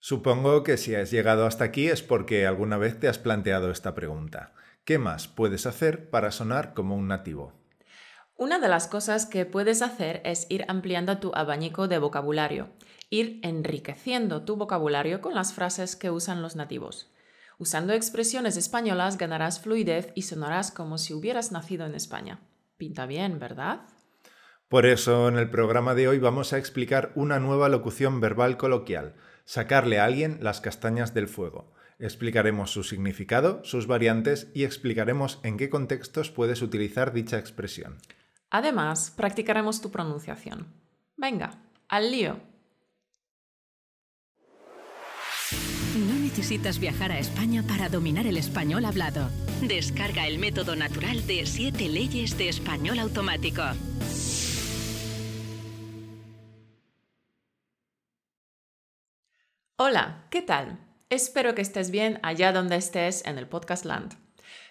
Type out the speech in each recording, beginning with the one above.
Supongo que si has llegado hasta aquí es porque alguna vez te has planteado esta pregunta. ¿Qué más puedes hacer para sonar como un nativo? Una de las cosas que puedes hacer es ir ampliando tu abanico de vocabulario, ir enriqueciendo tu vocabulario con las frases que usan los nativos. Usando expresiones españolas ganarás fluidez y sonarás como si hubieras nacido en España. Pinta bien, ¿verdad? Por eso, en el programa de hoy vamos a explicar una nueva locución verbal coloquial, sacarle a alguien las castañas del fuego. Explicaremos su significado, sus variantes y explicaremos en qué contextos puedes utilizar dicha expresión. Además, practicaremos tu pronunciación. Venga, al lío. No necesitas viajar a España para dominar el español hablado. Descarga el método natural de 7 leyes de español automático. Hola, ¿qué tal? Espero que estés bien allá donde estés en el podcast Land.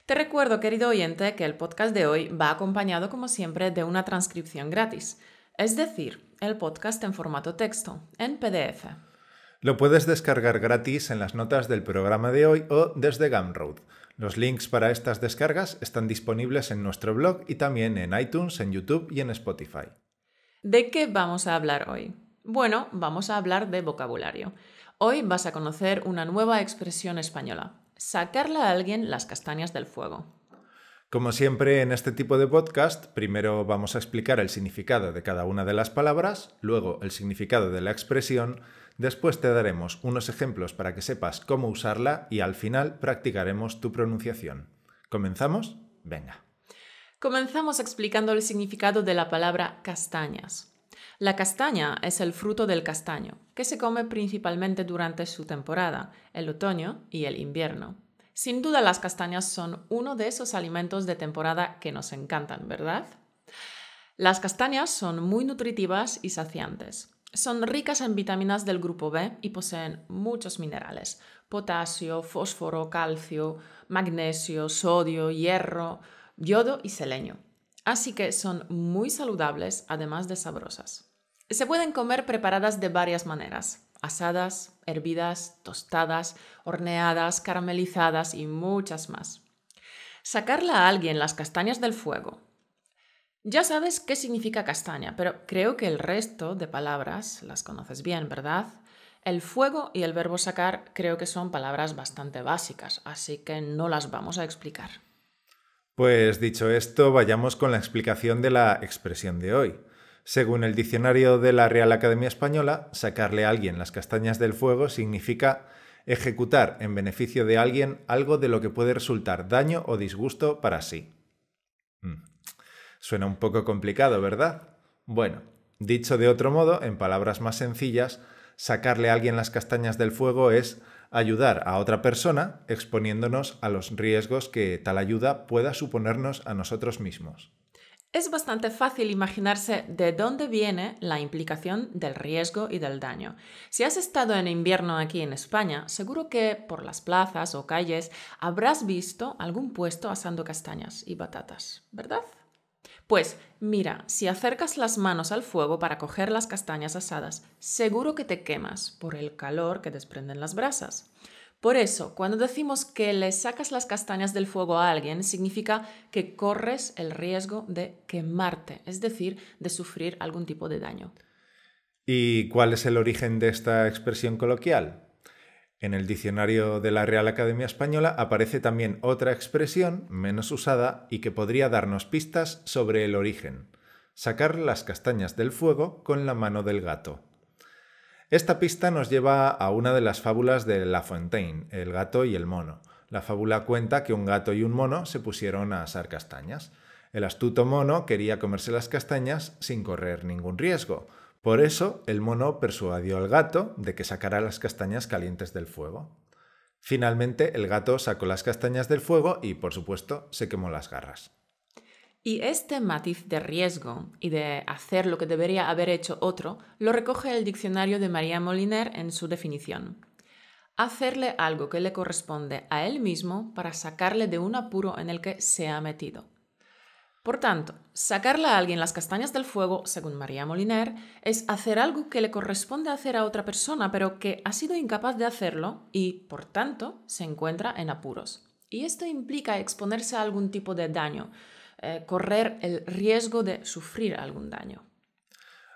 Te recuerdo, querido oyente, que el podcast de hoy va acompañado, como siempre, de una transcripción gratis, es decir, el podcast en formato texto, en PDF. Lo puedes descargar gratis en las notas del programa de hoy o desde Gumroad. Los links para estas descargas están disponibles en nuestro blog y también en iTunes, en YouTube y en Spotify. ¿De qué vamos a hablar hoy? Bueno, vamos a hablar de vocabulario. Hoy vas a conocer una nueva expresión española, sacarle a alguien las castañas del fuego. Como siempre en este tipo de podcast, primero vamos a explicar el significado de cada una de las palabras, luego el significado de la expresión, después te daremos unos ejemplos para que sepas cómo usarla y al final practicaremos tu pronunciación. ¿Comenzamos? Venga. Comenzamos explicando el significado de la palabra castañas. La castaña es el fruto del castaño, que se come principalmente durante su temporada, el otoño y el invierno. Sin duda las castañas son uno de esos alimentos de temporada que nos encantan, ¿verdad? Las castañas son muy nutritivas y saciantes. Son ricas en vitaminas del grupo B y poseen muchos minerales, potasio, fósforo, calcio, magnesio, sodio, hierro, yodo y selenio así que son muy saludables además de sabrosas. Se pueden comer preparadas de varias maneras, asadas, hervidas, tostadas, horneadas, caramelizadas y muchas más. Sacarla a alguien las castañas del fuego. Ya sabes qué significa castaña, pero creo que el resto de palabras las conoces bien, ¿verdad? El fuego y el verbo sacar creo que son palabras bastante básicas, así que no las vamos a explicar. Pues dicho esto, vayamos con la explicación de la expresión de hoy. Según el diccionario de la Real Academia Española, sacarle a alguien las castañas del fuego significa ejecutar en beneficio de alguien algo de lo que puede resultar daño o disgusto para sí. Mm. Suena un poco complicado, ¿verdad? Bueno, dicho de otro modo, en palabras más sencillas, sacarle a alguien las castañas del fuego es ayudar a otra persona exponiéndonos a los riesgos que tal ayuda pueda suponernos a nosotros mismos. Es bastante fácil imaginarse de dónde viene la implicación del riesgo y del daño. Si has estado en invierno aquí en España, seguro que por las plazas o calles habrás visto algún puesto asando castañas y batatas, ¿verdad? Pues mira, si acercas las manos al fuego para coger las castañas asadas, seguro que te quemas por el calor que desprenden las brasas. Por eso, cuando decimos que le sacas las castañas del fuego a alguien, significa que corres el riesgo de quemarte, es decir, de sufrir algún tipo de daño. ¿Y cuál es el origen de esta expresión coloquial? En el diccionario de la Real Academia Española aparece también otra expresión menos usada y que podría darnos pistas sobre el origen, sacar las castañas del fuego con la mano del gato. Esta pista nos lleva a una de las fábulas de La Fontaine, El gato y el mono. La fábula cuenta que un gato y un mono se pusieron a asar castañas. El astuto mono quería comerse las castañas sin correr ningún riesgo, por eso el mono persuadió al gato de que sacara las castañas calientes del fuego. Finalmente el gato sacó las castañas del fuego y, por supuesto, se quemó las garras. Y este matiz de riesgo y de hacer lo que debería haber hecho otro lo recoge el diccionario de María Moliner en su definición. Hacerle algo que le corresponde a él mismo para sacarle de un apuro en el que se ha metido. Por tanto, sacarle a alguien las castañas del fuego, según María Moliner, es hacer algo que le corresponde hacer a otra persona, pero que ha sido incapaz de hacerlo y, por tanto, se encuentra en apuros. Y esto implica exponerse a algún tipo de daño, eh, correr el riesgo de sufrir algún daño.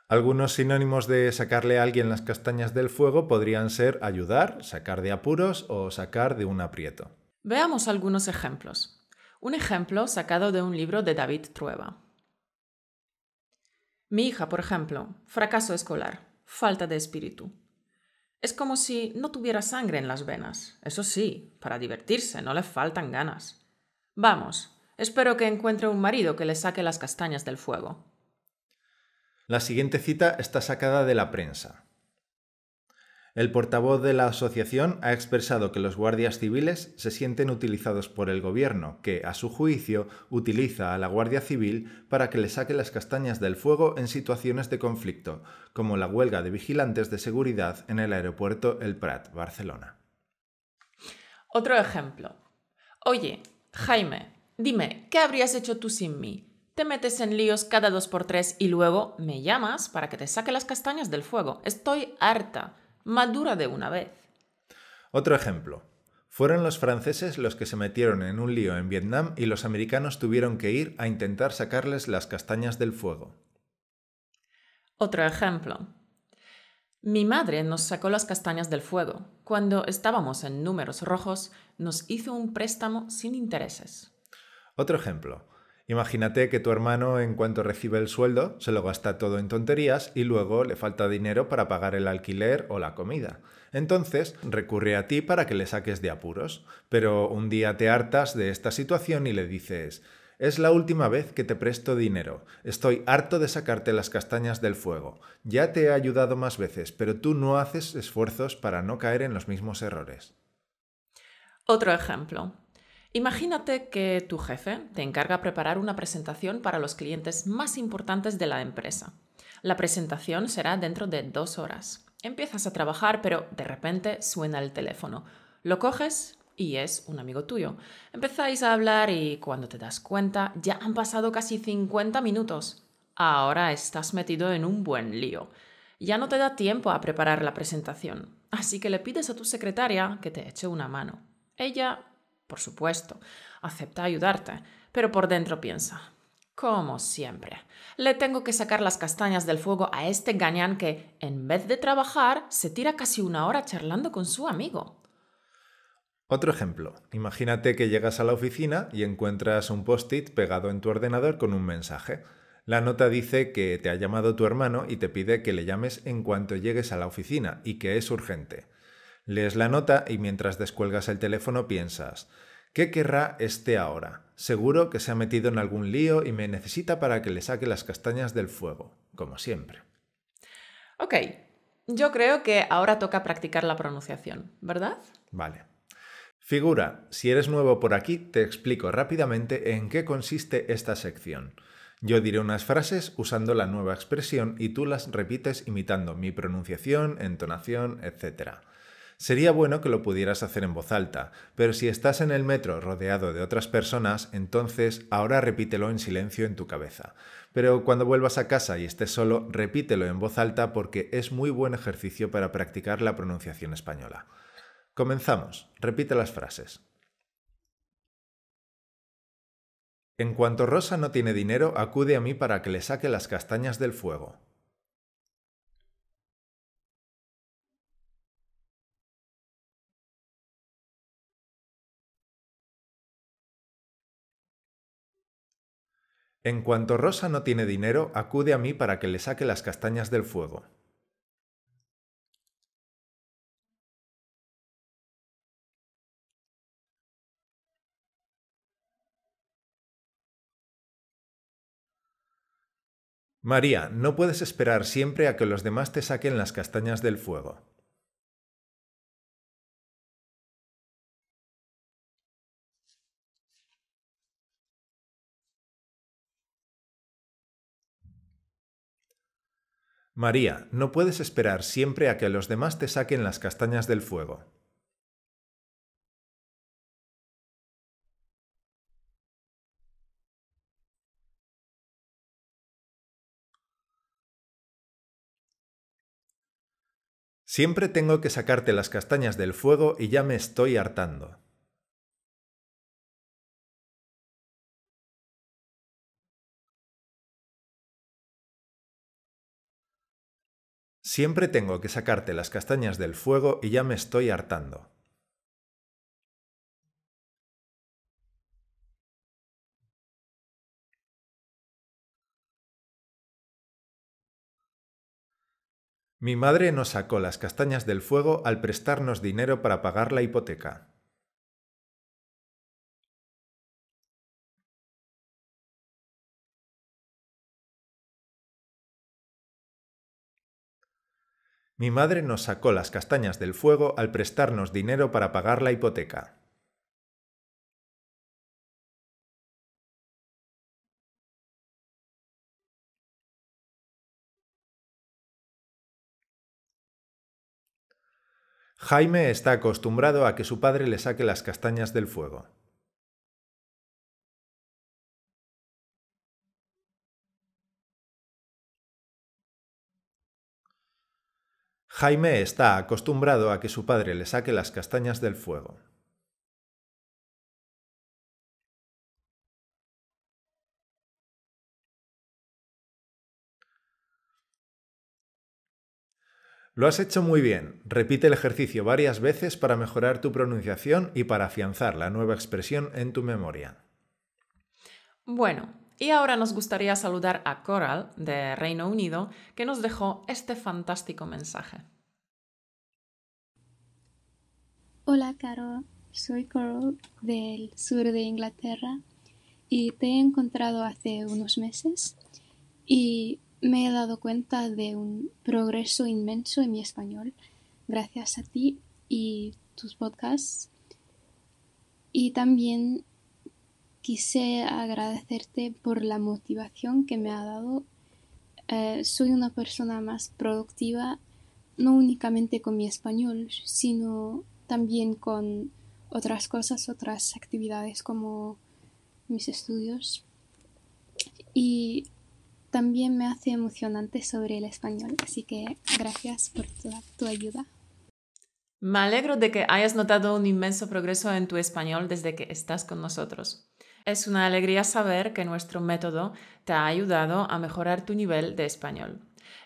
Algunos sinónimos de sacarle a alguien las castañas del fuego podrían ser ayudar, sacar de apuros o sacar de un aprieto. Veamos algunos ejemplos. Un ejemplo sacado de un libro de David Trueba. Mi hija, por ejemplo, fracaso escolar, falta de espíritu. Es como si no tuviera sangre en las venas. Eso sí, para divertirse no le faltan ganas. Vamos, espero que encuentre un marido que le saque las castañas del fuego. La siguiente cita está sacada de la prensa. El portavoz de la asociación ha expresado que los guardias civiles se sienten utilizados por el gobierno, que, a su juicio, utiliza a la Guardia Civil para que le saque las castañas del fuego en situaciones de conflicto, como la huelga de vigilantes de seguridad en el aeropuerto El Prat, Barcelona. Otro ejemplo. Oye, Jaime, dime, ¿qué habrías hecho tú sin mí? Te metes en líos cada dos por tres y luego me llamas para que te saque las castañas del fuego. Estoy harta madura de una vez. Otro ejemplo. Fueron los franceses los que se metieron en un lío en Vietnam y los americanos tuvieron que ir a intentar sacarles las castañas del fuego. Otro ejemplo. Mi madre nos sacó las castañas del fuego. Cuando estábamos en números rojos, nos hizo un préstamo sin intereses. Otro ejemplo. Imagínate que tu hermano en cuanto recibe el sueldo se lo gasta todo en tonterías y luego le falta dinero para pagar el alquiler o la comida. Entonces recurre a ti para que le saques de apuros, pero un día te hartas de esta situación y le dices es la última vez que te presto dinero. Estoy harto de sacarte las castañas del fuego. Ya te he ayudado más veces, pero tú no haces esfuerzos para no caer en los mismos errores. Otro ejemplo. Imagínate que tu jefe te encarga preparar una presentación para los clientes más importantes de la empresa. La presentación será dentro de dos horas. Empiezas a trabajar, pero de repente suena el teléfono. Lo coges y es un amigo tuyo. Empezáis a hablar y cuando te das cuenta ya han pasado casi 50 minutos. Ahora estás metido en un buen lío. Ya no te da tiempo a preparar la presentación, así que le pides a tu secretaria que te eche una mano. Ella por supuesto, acepta ayudarte, pero por dentro piensa, como siempre, le tengo que sacar las castañas del fuego a este gañán que, en vez de trabajar, se tira casi una hora charlando con su amigo. Otro ejemplo. Imagínate que llegas a la oficina y encuentras un post-it pegado en tu ordenador con un mensaje. La nota dice que te ha llamado tu hermano y te pide que le llames en cuanto llegues a la oficina y que es urgente. Lees la nota y mientras descuelgas el teléfono piensas, ¿qué querrá este ahora? Seguro que se ha metido en algún lío y me necesita para que le saque las castañas del fuego, como siempre. Ok, yo creo que ahora toca practicar la pronunciación, ¿verdad? Vale. Figura, si eres nuevo por aquí, te explico rápidamente en qué consiste esta sección. Yo diré unas frases usando la nueva expresión y tú las repites imitando mi pronunciación, entonación, etc. Sería bueno que lo pudieras hacer en voz alta, pero si estás en el metro rodeado de otras personas, entonces ahora repítelo en silencio en tu cabeza. Pero cuando vuelvas a casa y estés solo, repítelo en voz alta porque es muy buen ejercicio para practicar la pronunciación española. Comenzamos. Repite las frases. En cuanto Rosa no tiene dinero, acude a mí para que le saque las castañas del fuego. En cuanto Rosa no tiene dinero, acude a mí para que le saque las castañas del fuego. María, no puedes esperar siempre a que los demás te saquen las castañas del fuego. María, no puedes esperar siempre a que los demás te saquen las castañas del fuego. Siempre tengo que sacarte las castañas del fuego y ya me estoy hartando. Siempre tengo que sacarte las castañas del fuego y ya me estoy hartando. Mi madre nos sacó las castañas del fuego al prestarnos dinero para pagar la hipoteca. Mi madre nos sacó las castañas del fuego al prestarnos dinero para pagar la hipoteca. Jaime está acostumbrado a que su padre le saque las castañas del fuego. Jaime está acostumbrado a que su padre le saque las castañas del fuego. Lo has hecho muy bien. Repite el ejercicio varias veces para mejorar tu pronunciación y para afianzar la nueva expresión en tu memoria. Bueno, y ahora nos gustaría saludar a Coral de Reino Unido, que nos dejó este fantástico mensaje. Hola, Caro. Soy Coral del sur de Inglaterra y te he encontrado hace unos meses y me he dado cuenta de un progreso inmenso en mi español gracias a ti y tus podcasts. Y también quise agradecerte por la motivación que me ha dado. Eh, soy una persona más productiva, no únicamente con mi español, sino también con otras cosas, otras actividades como mis estudios. Y también me hace emocionante sobre el español, así que gracias por toda tu ayuda. Me alegro de que hayas notado un inmenso progreso en tu español desde que estás con nosotros. Es una alegría saber que nuestro método te ha ayudado a mejorar tu nivel de español.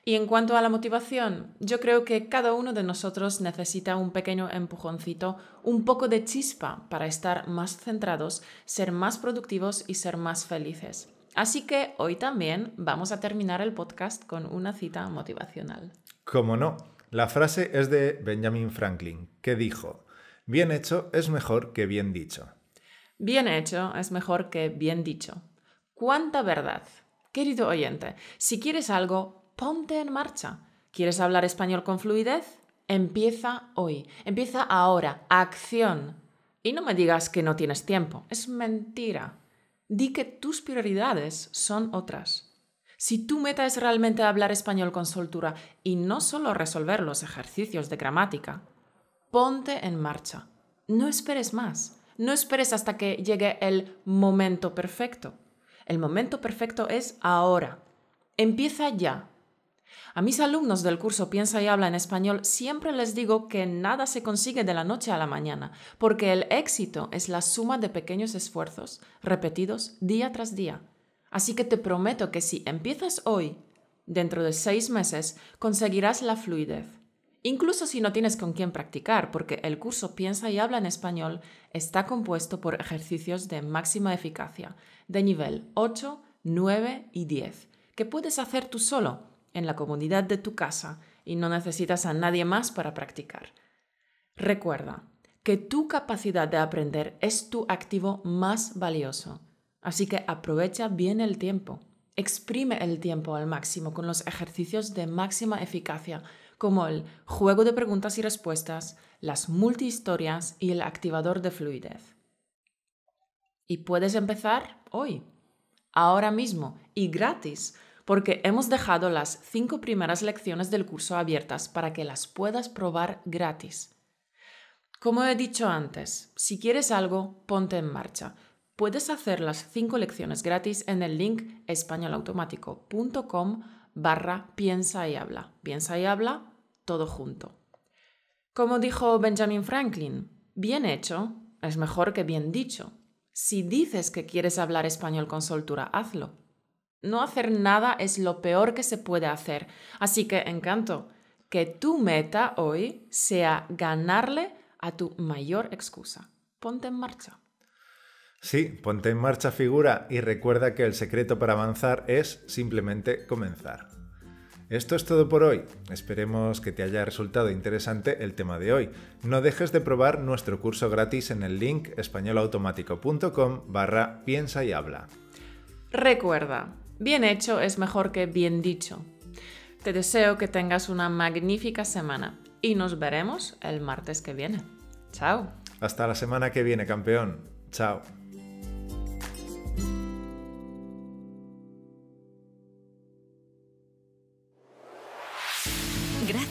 Y en cuanto a la motivación, yo creo que cada uno de nosotros necesita un pequeño empujoncito, un poco de chispa para estar más centrados, ser más productivos y ser más felices. Así que hoy también vamos a terminar el podcast con una cita motivacional. Como no, la frase es de Benjamin Franklin, que dijo, bien hecho es mejor que bien dicho. Bien hecho es mejor que bien dicho. ¿Cuánta verdad? Querido oyente, si quieres algo, ponte en marcha. ¿Quieres hablar español con fluidez? Empieza hoy, empieza ahora, acción. Y no me digas que no tienes tiempo, es mentira. Di que tus prioridades son otras. Si tu meta es realmente hablar español con soltura y no solo resolver los ejercicios de gramática, ponte en marcha. No esperes más. No esperes hasta que llegue el momento perfecto. El momento perfecto es ahora. Empieza ya. A mis alumnos del curso Piensa y habla en español siempre les digo que nada se consigue de la noche a la mañana, porque el éxito es la suma de pequeños esfuerzos repetidos día tras día. Así que te prometo que si empiezas hoy, dentro de seis meses, conseguirás la fluidez incluso si no tienes con quién practicar, porque el curso Piensa y habla en español está compuesto por ejercicios de máxima eficacia, de nivel 8, 9 y 10, que puedes hacer tú solo, en la comunidad de tu casa, y no necesitas a nadie más para practicar. Recuerda que tu capacidad de aprender es tu activo más valioso, así que aprovecha bien el tiempo. Exprime el tiempo al máximo con los ejercicios de máxima eficacia como el juego de preguntas y respuestas, las multihistorias y el activador de fluidez. Y puedes empezar hoy, ahora mismo y gratis, porque hemos dejado las cinco primeras lecciones del curso abiertas para que las puedas probar gratis. Como he dicho antes, si quieres algo, ponte en marcha. Puedes hacer las cinco lecciones gratis en el link españolautomático.com barra piensa y habla. Piensa y habla todo junto. Como dijo Benjamin Franklin, bien hecho es mejor que bien dicho. Si dices que quieres hablar español con soltura, hazlo. No hacer nada es lo peor que se puede hacer. Así que, encanto, que tu meta hoy sea ganarle a tu mayor excusa. Ponte en marcha. Sí, ponte en marcha figura y recuerda que el secreto para avanzar es simplemente comenzar. Esto es todo por hoy. Esperemos que te haya resultado interesante el tema de hoy. No dejes de probar nuestro curso gratis en el link españolautomático.com barra piensa y habla. Recuerda, bien hecho es mejor que bien dicho. Te deseo que tengas una magnífica semana y nos veremos el martes que viene. Chao. Hasta la semana que viene, campeón. Chao.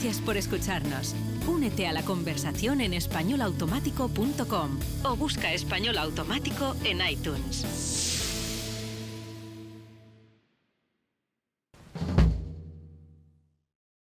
Gracias por escucharnos. Únete a la conversación en españolautomático.com o busca Español Automático en iTunes.